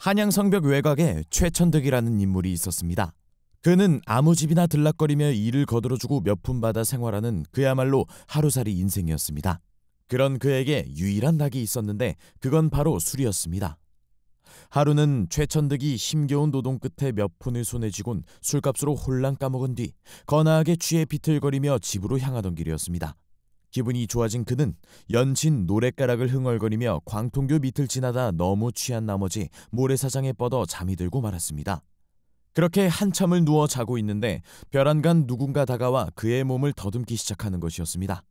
한양성벽 외곽에 최천득이라는 인물이 있었습니다. 그는 아무 집이나 들락거리며 일을 거들어주고 몇 푼 받아 생활하는 그야말로 하루살이 인생이었습니다. 그런 그에게 유일한 낙이 있었는데 그건 바로 술이었습니다. 하루는 최천득이 힘겨운 노동 끝에 몇 푼을 손에 쥐곤 술값으로 홀랑 까먹은 뒤 거나하게 취해 비틀거리며 집으로 향하던 길이었습니다. 기분이 좋아진 그는 연친 노랫가락을 흥얼거리며 광통교 밑을 지나다 너무 취한 나머지 모래사장에 뻗어 잠이 들고 말았습니다. 그렇게 한참을 누워 자고 있는데 벼란간 누군가 다가와 그의 몸을 더듬기 시작하는 것이었습니다.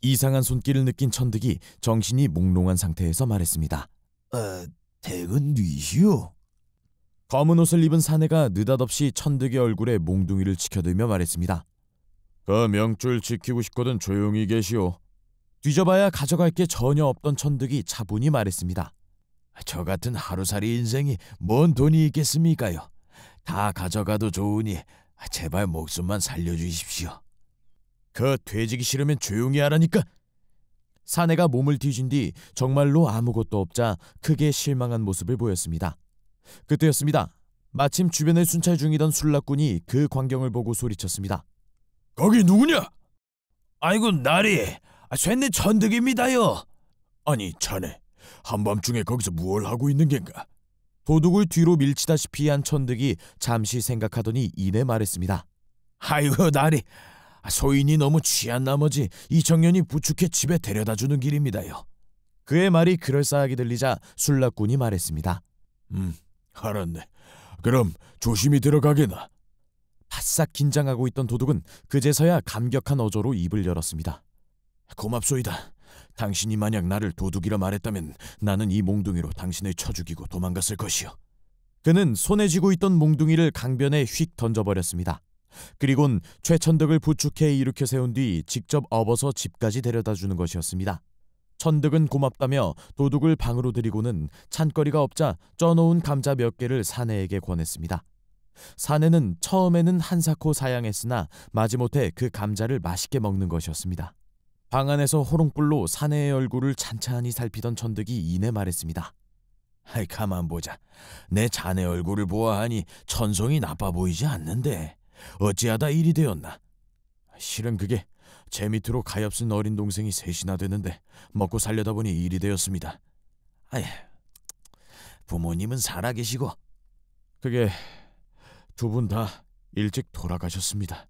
이상한 손길을 느낀 천득이 정신이 몽롱한 상태에서 말했습니다. 어, 대근 뉘시오 검은 옷을 입은 사내가 느닷없이 천득의 얼굴에 몽둥이를 치켜들며 말했습니다. 그 명줄 지키고 싶거든 조용히 계시오. 뒤져봐야 가져갈 게 전혀 없던 천득이 차분히 말했습니다. 저 같은 하루살이 인생이 뭔 돈이 있겠습니까요? 다 가져가도 좋으니 제발 목숨만 살려주십시오. 그 돼지기 싫으면 조용히 하라니까. 사내가 몸을 뒤진 뒤 정말로 아무것도 없자 크게 실망한 모습을 보였습니다. 그때였습니다. 마침 주변을 순찰 중이던 술락꾼이 그 광경을 보고 소리쳤습니다. 거기 누구냐? 아이고 나리 쇠네 아, 천득입니다요. 아니 자네 한밤중에 거기서 무얼 하고 있는 겐가? 도둑을 뒤로 밀치다시피 한 천득이 잠시 생각하더니 이내 말했습니다. 아이고 나리 아, 소인이 너무 취한 나머지 이 청년이 부축해 집에 데려다 주는 길입니다요. 그의 말이 그럴싸하게 들리자 술락군이 말했습니다. 음, 알았네. 그럼 조심히 들어가게나. 바싹 긴장하고 있던 도둑은 그제서야 감격한 어조로 입을 열었습니다. 고맙소이다. 당신이 만약 나를 도둑이라 말했다면 나는 이 몽둥이로 당신을 쳐 죽이고 도망갔을 것이요. 그는 손에 쥐고 있던 몽둥이를 강변에 휙 던져버렸습니다. 그리곤 최천득을 부축해 일으켜 세운 뒤 직접 업어서 집까지 데려다 주는 것이었습니다. 천득은 고맙다며 도둑을 방으로 데리고는 찬거리가 없자 쪄놓은 감자 몇 개를 사내에게 권했습니다. 사내는 처음에는 한사코 사양했으나 마지못해 그 감자를 맛있게 먹는 것이었습니다. 방 안에서 호롱불로 사내의 얼굴을 찬찬히 살피던 천득이 이내 말했습니다. 아이 가만 보자. 내 자네 얼굴을 보아하니 천성이 나빠 보이지 않는데 어찌하다 일이 되었나? 실은 그게 제 밑으로 가엾은 어린 동생이 셋이나 되는데 먹고 살려다 보니 일이 되었습니다. 아예 부모님은 살아계시고 그게 두분다 일찍 돌아가셨습니다.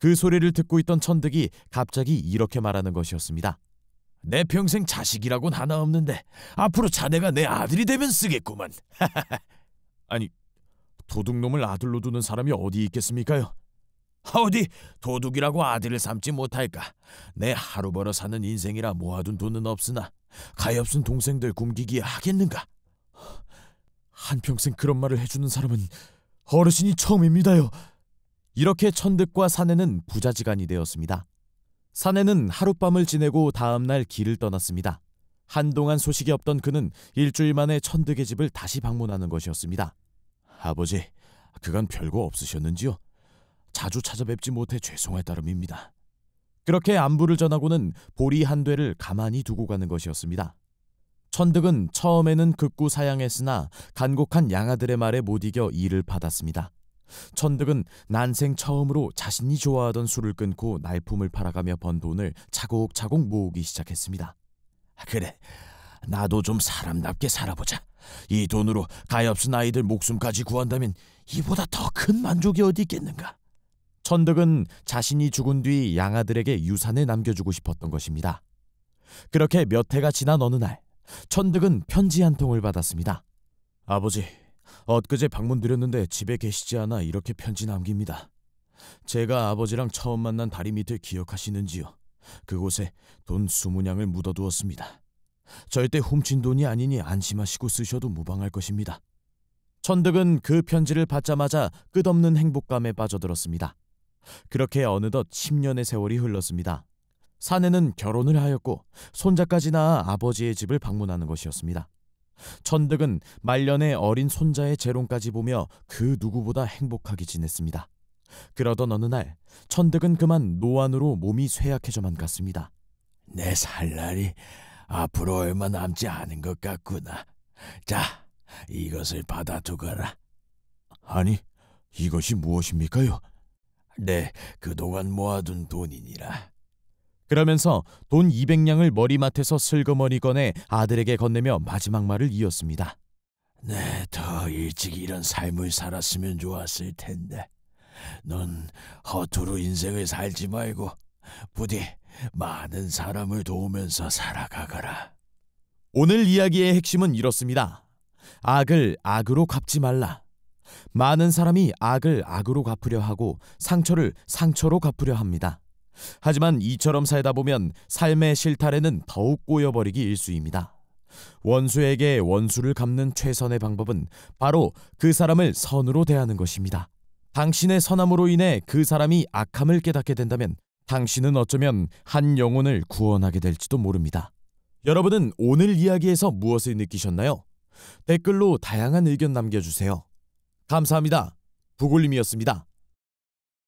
그 소리를 듣고 있던 천득이 갑자기 이렇게 말하는 것이었습니다. 내 평생 자식이라곤 하나 없는데 앞으로 자네가 내 아들이 되면 쓰겠구만. 아니 도둑놈을 아들로 두는 사람이 어디 있겠습니까요? 어디 도둑이라고 아들을 삼지 못할까? 내 하루 벌어 사는 인생이라 모아둔 돈은 없으나 가엾은 동생들 굶기기 하겠는가? 한평생 그런 말을 해주는 사람은 어르신이 처음입니다요. 이렇게 천득과 사내는 부자지간이 되었습니다. 사내는 하룻밤을 지내고 다음날 길을 떠났습니다. 한동안 소식이 없던 그는 일주일 만에 천득의 집을 다시 방문하는 것이었습니다. 아버지, 그간 별거 없으셨는지요? 자주 찾아뵙지 못해 죄송할 따름입니다. 그렇게 안부를 전하고는 보리 한 대를 가만히 두고 가는 것이었습니다. 천득은 처음에는 극구 사양했으나 간곡한 양아들의 말에 못 이겨 이를 받았습니다. 천득은 난생 처음으로 자신이 좋아하던 술을 끊고 날품을 팔아가며 번 돈을 차곡차곡 모으기 시작했습니다. 아, 그래, 나도 좀 사람답게 살아보자. 이 돈으로 가엾은 아이들 목숨까지 구한다면 이보다 더 큰 만족이 어디 있겠는가? 천득은 자신이 죽은 뒤 양아들에게 유산을 남겨주고 싶었던 것입니다. 그렇게 몇 해가 지난 어느 날 천득은 편지 한 통을 받았습니다. 아버지, 엊그제 방문 드렸는데 집에 계시지 않아 이렇게 편지 남깁니다. 제가 아버지랑 처음 만난 다리 밑을 기억하시는지요? 그곳에 돈 수문양을 묻어두었습니다. 절대 훔친 돈이 아니니 안심하시고 쓰셔도 무방할 것입니다. 천득은 그 편지를 받자마자 끝없는 행복감에 빠져들었습니다. 그렇게 어느덧 10년의 세월이 흘렀습니다. 사내는 결혼을 하였고 손자까지 낳아 아버지의 집을 방문하는 것이었습니다. 천득은 말년에 어린 손자의 재롱까지 보며 그 누구보다 행복하게 지냈습니다. 그러던 어느 날 천득은 그만 노안으로 몸이 쇠약해져만 갔습니다. 내 살날이 앞으로 얼마 남지 않은 것 같구나. 자, 이것을 받아두거라. 아니, 이것이 무엇입니까요? 네, 그동안 모아둔 돈이니라. 그러면서 돈 200냥을 머리맡에서 슬그머니 꺼내 아들에게 건네며 마지막 말을 이었습니다. 네, 더 일찍 이런 삶을 살았으면 좋았을 텐데. 넌 허투루 인생을 살지 말고 부디 많은 사람을 도우면서 살아가거라. 오늘 이야기의 핵심은 이렇습니다. 악을 악으로 갚지 말라. 많은 사람이 악을 악으로 갚으려 하고 상처를 상처로 갚으려 합니다. 하지만 이처럼 살다 보면 삶의 실타래는 더욱 꼬여버리기 일쑤입니다. 원수에게 원수를 갚는 최선의 방법은 바로 그 사람을 선으로 대하는 것입니다. 당신의 선함으로 인해 그 사람이 악함을 깨닫게 된다면 당신은 어쩌면 한 영혼을 구원하게 될지도 모릅니다. 여러분은 오늘 이야기에서 무엇을 느끼셨나요? 댓글로 다양한 의견 남겨주세요. 감사합니다. 부골림이었습니다.